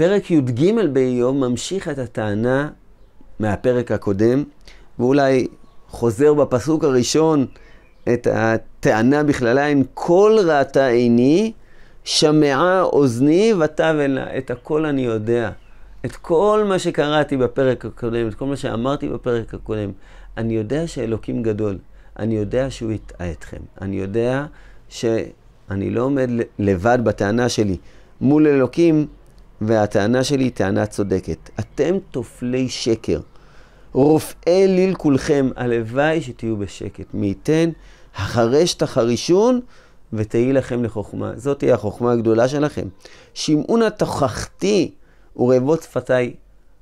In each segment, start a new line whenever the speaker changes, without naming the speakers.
פרק י"ג באיוב ממשיך את הטענה מהפרק הקודם, ואולי חוזר בפסוק הראשון את הטענה בכללה, אם כל ראתה עיני, שמעה אוזני ותבן לה. את הכל אני יודע. את כל מה שקראתי בפרק הקודם, את כל מה שאמרתי בפרק הקודם. אני יודע שאלוקים גדול. אני יודע שהוא הטעה אתכם. אני יודע שאני לא עומד לבד בטענה שלי. מול אלוקים והטענה שלי היא טענה צודקת. אתם טופלי שקר. רופאי ליל כולכם, הלוואי שתהיו בשקט. מי ייתן, החרש תחרישון ותהי לכם לחוכמה. זאת תהיה החוכמה הגדולה שלכם. שמעו נא תוכחתי ורבות שפתי.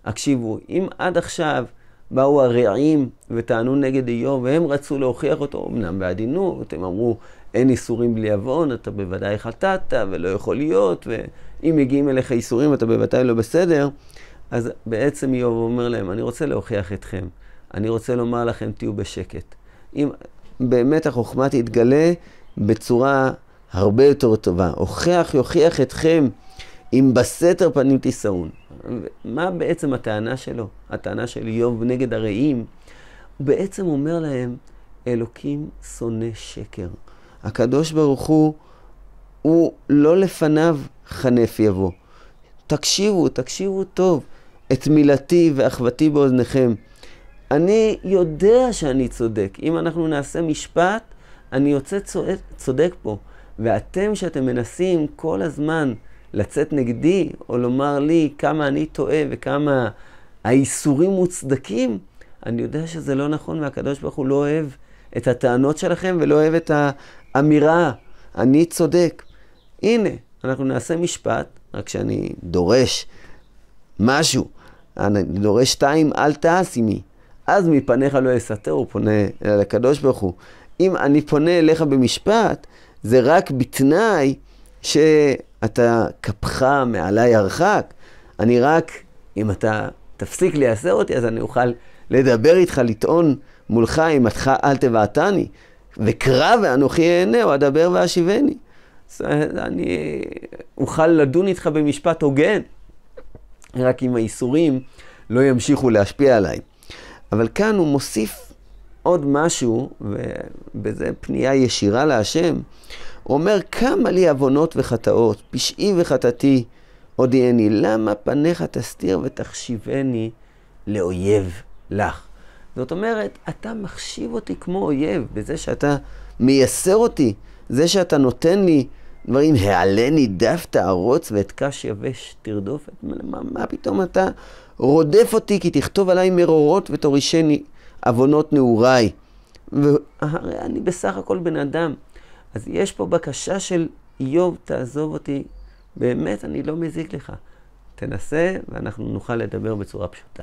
הקשיבו, אם עד עכשיו באו הרעים וטענו נגד איוב, והם רצו להוכיח אותו, אמנם בעדינות, הם אמרו, אין איסורים בלי עוון, אתה בוודאי חטאת ולא יכול להיות, ואם מגיעים אליך איסורים אתה בוודאי לא בסדר, אז בעצם איוב אומר להם, אני רוצה להוכיח אתכם, אני רוצה לומר לכם, תהיו בשקט. אם באמת החוכמה תתגלה בצורה הרבה יותר טובה. הוכיח, יוכיח אתכם, אם בסתר פנים תישאון. מה בעצם הטענה שלו? הטענה של איוב נגד הרעים, הוא בעצם אומר להם, אלוקים שונא שקר. הקדוש ברוך הוא, הוא לא לפניו חנף יבוא. תקשיבו, תקשיבו טוב. את מילתי ואחוותי באוזניכם. אני יודע שאני צודק. אם אנחנו נעשה משפט, אני יוצא צודק, צודק פה. ואתם, שאתם מנסים כל הזמן לצאת נגדי, או לומר לי כמה אני טועה וכמה האיסורים מוצדקים, אני יודע שזה לא נכון, והקדוש ברוך הוא לא אוהב את הטענות שלכם ולא אוהב את האמירה, אני צודק. הנה, אנחנו נעשה משפט, רק שאני דורש משהו. אני דורש שתיים, אל תעש עמי. אז מפניך לא אסתר, הוא פונה אל הקדוש ברוך הוא. אם אני פונה אליך במשפט, זה רק בתנאי שאתה כפך מעליי הרחק. אני רק, אם אתה תפסיק לייסר אותי, אז אני אוכל לדבר איתך, לטעון מולך אימתך אל תבעתני, וקרא ואנוכי או אדבר ואשיבני. אני אוכל לדון איתך במשפט הוגן, רק אם האיסורים לא ימשיכו להשפיע עליי. אבל כאן הוא מוסיף עוד משהו, ובזה פנייה ישירה להשם. הוא אומר, כמה לי עוונות וחטאות, פשעי וחטאתי הודיעני, למה פניך תסתיר ותחשיבני לאויב לך? זאת אומרת, אתה מחשיב אותי כמו אויב בזה שאתה מייסר אותי, זה שאתה נותן לי דברים, העלני דף תערוץ ואת קש יבש תרדוף, מה, מה פתאום אתה רודף אותי כי תכתוב עליי מרורות ותורישני עוונות נעוריי. והרי אני בסך הכל בן אדם. אז יש פה בקשה של איוב, תעזוב אותי, באמת אני לא מזיק לך. תנסה ואנחנו נוכל לדבר בצורה פשוטה.